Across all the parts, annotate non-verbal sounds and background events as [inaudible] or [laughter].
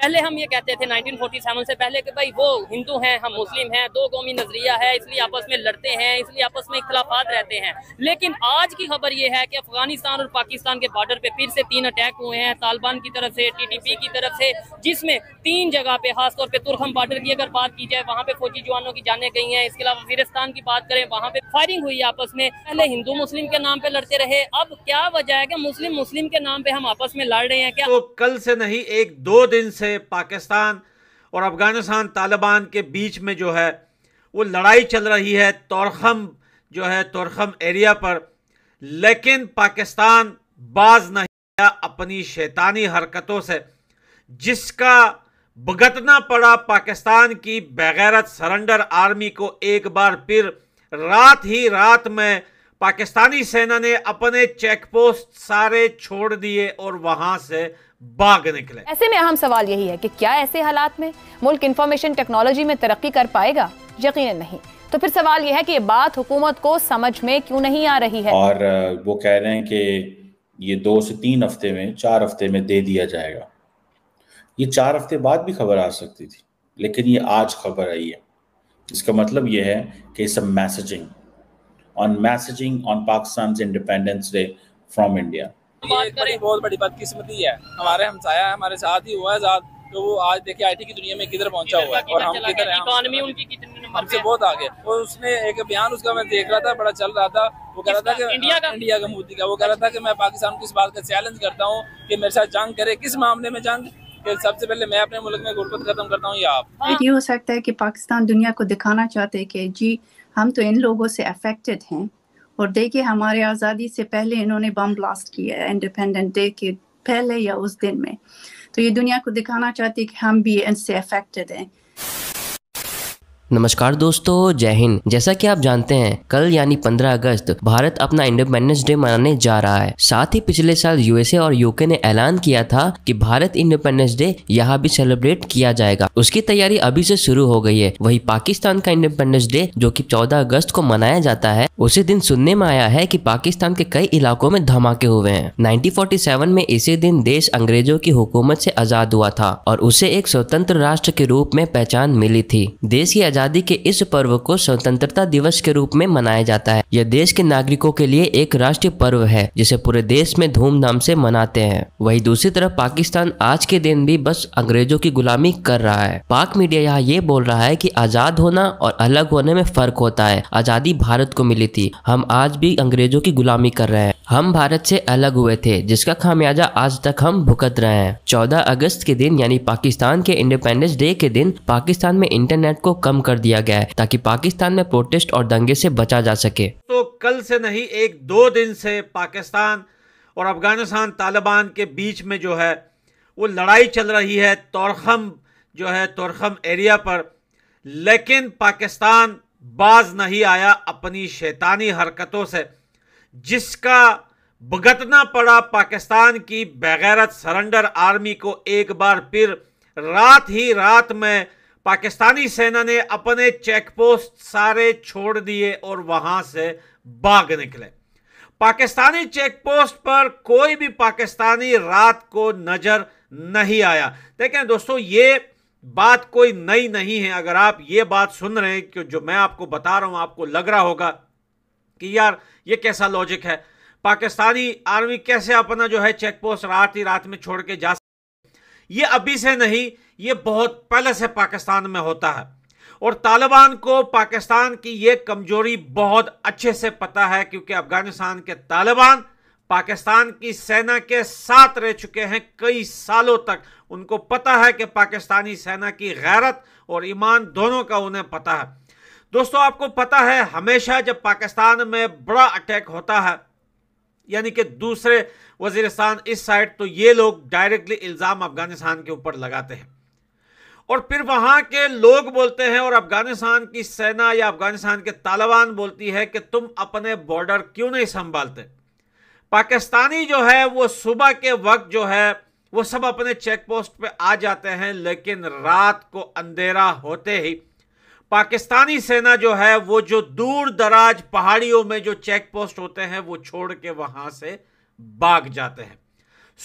पहले हम ये कहते थे 1947 से पहले कि भाई वो हिंदू हैं हम मुस्लिम हैं दो कौमी नजरिया है इसलिए आपस में लड़ते हैं इसलिए आपस में इख्लाफात रहते हैं लेकिन आज की खबर ये है कि अफगानिस्तान और पाकिस्तान के बॉर्डर पे फिर से तीन अटैक हुए हैं तालिबान की तरफ से टीटीपी की तरफ से जिसमें तीन जगह पे खासतौर पर तुर्खम बॉर्डर की अगर बात की जाए वहाँ पे फौजी जवानों की जाने गई हैं इसके अलावा फिरस्तान की बात करें वहाँ पे फायरिंग हुई है आपस में पहले हिंदू मुस्लिम के नाम पे लड़ते रहे अब क्या वजह है कि मुस्लिम मुस्लिम के नाम पे हम आपस में लड़ रहे हैं क्या तो कल से नहीं एक दो दिन से से पाकिस्तान और अफ़गानिस्तान तालिबान के बीच में जो है वो लड़ाई चल रही है तोरखम जो है तोरखम एरिया पर लेकिन पाकिस्तान बाज नहीं आया अपनी शैतानी हरकतों से जिसका भुगतना पड़ा पाकिस्तान की बगैरत सरेंडर आर्मी को एक बार फिर रात ही रात में पाकिस्तानी सेना ने अपने चेक पोस्ट सारे छोड़ दिए और वहां से भाग निकले ऐसे में अहम सवाल यही है कि क्या ऐसे हालात में मुल्क इंफॉर्मेशन टेक्नोलॉजी में तरक्की कर पाएगा यकीन नहीं तो फिर सवाल यह है कि ये बात हुकूमत को समझ में क्यों नहीं आ रही है और वो कह रहे हैं कि ये दो से तीन हफ्ते में चार हफ्ते में दे दिया जाएगा ये चार हफ्ते बाद भी खबर आ सकती थी लेकिन ये आज खबर आई है इसका मतलब यह है कि सब messaging on messaging on Pakistan's Independence Day from India. ये बड़ी बहुत बड़ी बदकिस्मती है हमारे हमसाया है हमारे साथ ही हुआ है साथ तो वो आज देखिए आईटी की दुनिया में किधर पहुंचा हुआ है और हम किधर हैं इकोनॉमी उनकी कितनी नंबर हमसे बहुत आगे और उसने एक बयान उसका मैं देख रहा था बड़ा चल रहा था वो कह रहा था कि इंडिया का इंडिया का मोदी का वो कह रहा था कि मैं पाकिस्तान को इस बात का चैलेंज करता हूँ कि मेरे साथ जंग करे किस मामले में जंग फिर सबसे पहले मैं अपने मुल्क में गुर्बत खत्म करता हूँ या आप हाँ। ये हो सकता है कि पाकिस्तान दुनिया को दिखाना चाहते हैं कि जी हम तो इन लोगों से अफेक्टेड हैं और देखिए हमारे आज़ादी से पहले इन्होंने बम ब्लास्ट किया है इंडिपेंडेंट डे के पहले या उस दिन में तो ये दुनिया को दिखाना चाहती है कि हम भी इनसे अफेक्टेड हैं नमस्कार दोस्तों जय हिंद जैसा कि आप जानते हैं कल यानी 15 अगस्त भारत अपना इंडिपेंडेंस डे मनाने जा रहा है साथ ही पिछले साल यूएसए और यूके ने ऐलान किया था कि भारत इंडिपेंडेंस डे यहाँ भी सेलिब्रेट किया जाएगा उसकी तैयारी अभी से शुरू हो गई है वही पाकिस्तान का इंडिपेंडेंस डे जो की चौदह अगस्त को मनाया जाता है उसी दिन सुनने में आया है की पाकिस्तान के कई इलाकों में धमाके हुए हैं नाइनटीन में इसी दिन देश अंग्रेजों की हुकूमत से आजाद हुआ था और उसे एक स्वतंत्र राष्ट्र के रूप में पहचान मिली थी देश की आजादी के इस पर्व को स्वतंत्रता दिवस के रूप में मनाया जाता है यह देश के नागरिकों के लिए एक राष्ट्रीय पर्व है जिसे पूरे देश में धूमधाम से मनाते हैं वही दूसरी तरफ पाकिस्तान आज के दिन भी बस अंग्रेजों की गुलामी कर रहा है पाक मीडिया यहाँ ये बोल रहा है की आजाद होना और अलग होने में फर्क होता है आजादी भारत को मिली थी हम आज भी अंग्रेजों की गुलामी कर रहे हैं हम भारत से अलग हुए थे जिसका खामियाजा आज तक हम भुगत रहे हैं चौदह अगस्त के दिन यानी पाकिस्तान के इंडिपेंडेंस डे के दिन पाकिस्तान में इंटरनेट को कम कर दिया गया है ताकि पाकिस्तान में प्रोटेस्ट और दंगे से बचा जा सके तो कल से नहीं एक दो दिन से पाकिस्तान और अफगानिस्तान तालिबान के बीच में जो है वो लड़ाई चल रही है तोरखम जो है तोरखम एरिया पर लेकिन पाकिस्तान बाज नहीं आया अपनी शैतानी हरकतों से जिसका भुगतना पड़ा पाकिस्तान की बगैरत सरेंडर आर्मी को एक बार फिर रात ही रात में पाकिस्तानी सेना ने अपने चेकपोस्ट सारे छोड़ दिए और वहां से भाग निकले पाकिस्तानी चेकपोस्ट पर कोई भी पाकिस्तानी रात को नजर नहीं आया देखें दोस्तों ये बात कोई नई नहीं है अगर आप ये बात सुन रहे हैं कि जो मैं आपको बता रहा हूं आपको लग रहा होगा कि यार ये कैसा लॉजिक है पाकिस्तानी आर्मी कैसे अपना जो है चेक पोस्ट रात ही रात में छोड़ के जा ये अभी से नहीं ये बहुत पहले से पाकिस्तान में होता है और तालिबान को पाकिस्तान की ये कमजोरी बहुत अच्छे से पता है क्योंकि अफगानिस्तान के तालिबान पाकिस्तान की सेना के साथ रह चुके हैं कई सालों तक उनको पता है कि पाकिस्तानी सेना की गैरत और ईमान दोनों का उन्हें पता है दोस्तों आपको पता है हमेशा जब पाकिस्तान में बड़ा अटैक होता है यानी कि दूसरे वजीरस्तान इस साइड तो ये लोग डायरेक्टली इल्ज़ाम अफगानिस्तान के ऊपर लगाते हैं और फिर वहाँ के लोग बोलते हैं और अफगानिस्तान की सेना या अफगानिस्तान के तालिबान बोलती है कि तुम अपने बॉर्डर क्यों नहीं संभालते पाकिस्तानी जो है वो सुबह के वक्त जो है वो सब अपने चेक पोस्ट पे आ जाते हैं लेकिन रात को अंधेरा होते ही पाकिस्तानी सेना जो है वो जो दूर दराज पहाड़ियों में जो चेक पोस्ट होते हैं वो छोड़ के वहां से भाग जाते हैं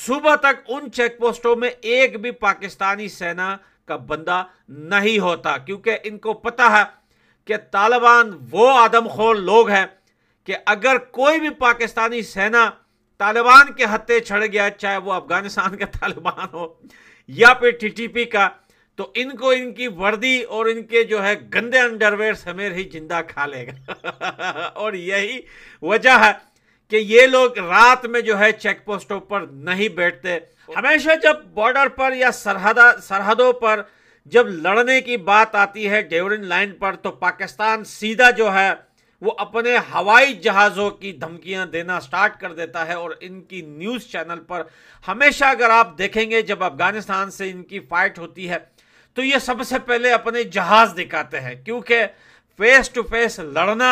सुबह तक उन चेक पोस्टों में एक भी पाकिस्तानी सेना का बंदा नहीं होता क्योंकि इनको पता है कि तालिबान वो आदमखोर लोग हैं कि अगर कोई भी पाकिस्तानी सेना तालिबान के हत्ते छड़ गया चाहे वो अफगानिस्तान का [laughs] तालिबान हो या फिर टीटीपी का तो इनको इनकी वर्दी और इनके जो है गंदे अंडरवेयर समेर ही जिंदा खा लेगा [laughs] और यही वजह है कि ये लोग रात में जो है चेक पोस्टों पर नहीं बैठते हमेशा जब बॉर्डर पर या सरहदा सरहदों पर जब लड़ने की बात आती है डेवरिन लाइन पर तो पाकिस्तान सीधा जो है वो अपने हवाई जहाज़ों की धमकियां देना स्टार्ट कर देता है और इनकी न्यूज़ चैनल पर हमेशा अगर आप देखेंगे जब अफ़गानिस्तान से इनकी फ़ाइट होती है तो ये सबसे पहले अपने जहाज दिखाते हैं क्योंकि फेस टू फेस लड़ना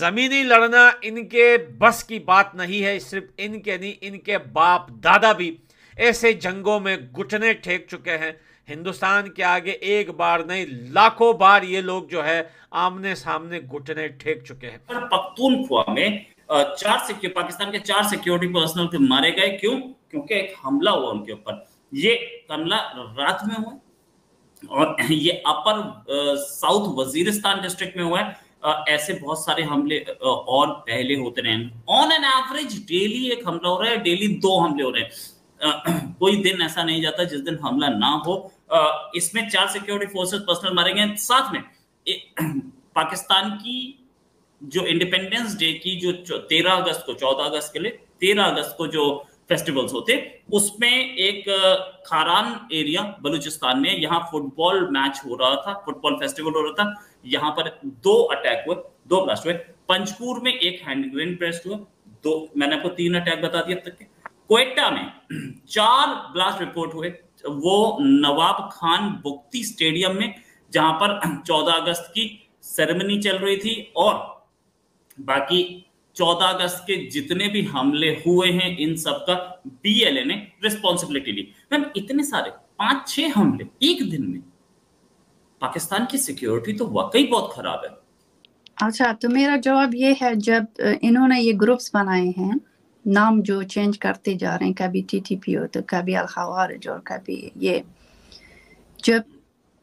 ज़मीनी लड़ना इनके बस की बात नहीं है सिर्फ इनके नहीं इनके बाप दादा भी ऐसे जंगों में घुटने ठेक चुके हैं हिंदुस्तान के आगे एक बार नहीं लाखों बार ये लोग जो है आमने सामने घुटने ठेक चुके हैं पर पख्तूनख्वा में चार सिक्योर पाकिस्तान के चार सिक्योरिटी पर्सनल मारे गए क्यों क्योंकि एक हमला हुआ उनके ऊपर ये हमला रात में हुआ और [laughs] ये अपर साउथ वजीरिस्तान डिस्ट्रिक्ट में हुआ है ऐसे बहुत सारे हमले और पहले होते रहे ऑन एन एवरेज डेली एक हमला हो रहा है डेली दो हमले हो रहे हैं [clears throat] कोई दिन ऐसा नहीं जाता जिस दिन हमला ना हो इसमें चार सिक्योरिटी फोर्सेस पर्सनल मारे गए साथ में [clears throat] पाकिस्तान की जो इंडिपेंडेंस डे की जो तेरह अगस्त को चौदह अगस्त के लिए तेरह अगस्त को जो फेस्टिवल्स होते उसमें एक खारान एरिया बलूचिस्तान में यहाँ फुटबॉल मैच हो रहा था फुटबॉल फेस्टिवल हो रहा था यहाँ पर दो अटैक हुए दो ब्लास्ट हुए पंचपुर में एक हैंड ग्रेनेड ब्लास्ट हुआ दो मैंने आपको तीन अटैक बता दिया तक के कोयटा में [clears throat] चार ब्लास्ट रिपोर्ट हुए वो नवाब खान बुक्ती स्टेडियम में जहां पर 14 [clears throat] अगस्त की सेरेमनी चल रही थी और बाकी 14 अगस्त के जितने भी हमले हुए हैं इन सब का बीएलए ने रिस्पॉन्सिबिलिटी ली मैम इतने सारे पांच छह हमले एक दिन में पाकिस्तान की सिक्योरिटी तो वाकई बहुत खराब है अच्छा तो मेरा जवाब ये है जब इन्होंने ये ग्रुप्स बनाए हैं नाम जो चेंज करते जा रहे हैं कभी टी टीटीपी हो तो कभी अलखावारिज और कभी ये जब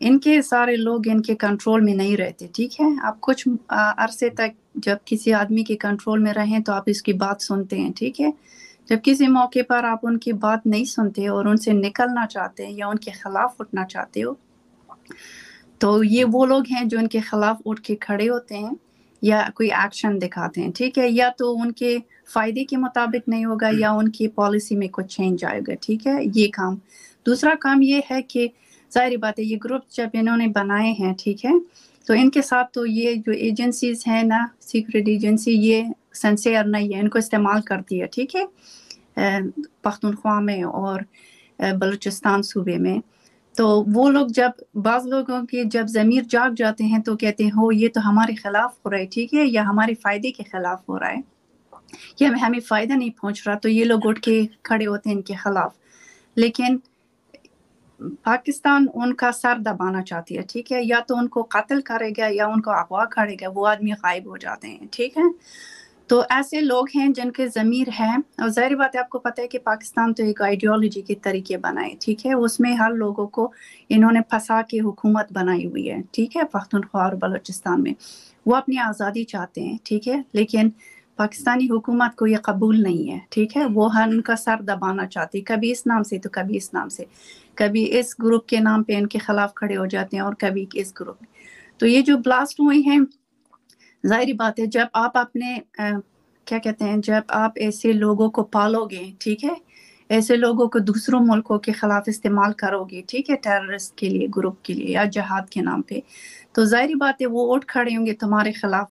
इनके सारे लोग इनके कंट्रोल में नहीं रहते ठीक है आप कुछ अरसे तक जब किसी आदमी के कंट्रोल में रहें तो आप इसकी बात सुनते हैं ठीक है जब किसी मौके पर आप उनकी बात नहीं सुनते और उनसे निकलना चाहते हैं या उनके खिलाफ उठना चाहते हो तो ये वो लोग हैं जो उनके खिलाफ उठ के खड़े होते हैं या कोई एक्शन दिखाते हैं ठीक है या तो उनके फ़ायदे के मुताबिक नहीं होगा या उनकी पॉलिसी में कुछ चेंज आएगा ठीक है ये काम दूसरा काम ये है कि जाहिर बात है ये ग्रुप जब इन्होंने बनाए हैं ठीक है तो इनके साथ तो ये जो एजेंसीज हैं ना सीक्रेट एजेंसी ये सेंसेयर नहीं है इनको इस्तेमाल करती है ठीक है पख्तनख्वा में और बलूचिस्तान सूबे में तो वो लोग जब बाज़ लोगों के जब ज़मीर जाग जाते हैं तो कहते हैं हो ये तो हमारे ख़िलाफ़ हो रहा है ठीक है या हमारे फ़ायदे के ख़िलाफ़ हो रहा है या हमें हमें फ़ायदा नहीं पहुंच रहा तो ये लोग उठ के खड़े होते हैं इनके ख़िलाफ़ लेकिन पाकिस्तान उनका सर दबाना चाहती है ठीक है या तो उनको कत्ल करेगा या उनको अगवा करेगा वो आदमी गायब हो जाते हैं ठीक है तो ऐसे लोग हैं जिनके ज़मीर है और जहरी बात है आपको पता है कि पाकिस्तान तो एक आइडियोलॉजी के तरीके बनाए ठीक है उसमें हर लोगों को इन्होंने फंसा के हुकूमत बनाई हुई है ठीक है पख्तनख्वा और बलोचिस्तान में वो अपनी आज़ादी चाहते हैं ठीक है लेकिन पाकिस्तानी हुकूमत को ये कबूल नहीं है ठीक है वो हर उनका सर दबाना चाहती कभी इस नाम से तो कभी इस नाम से कभी इस ग्रुप के नाम पे इनके खिलाफ खड़े हो जाते हैं और कभी इस ग्रुप तो ये जो ब्लास्ट हुए हैं जाहिर बात है जब आप अपने आ, क्या कहते हैं जब आप ऐसे लोगों को पालोगे ठीक है ऐसे लोगों को दूसरों मुल्कों के ख़िलाफ़ इस्तेमाल करोगे ठीक है टेररिस्ट के लिए ग्रुप के लिए या जहाद के नाम पे तो जाहिर बात है वो उठ खड़े होंगे तुम्हारे ख़िलाफ़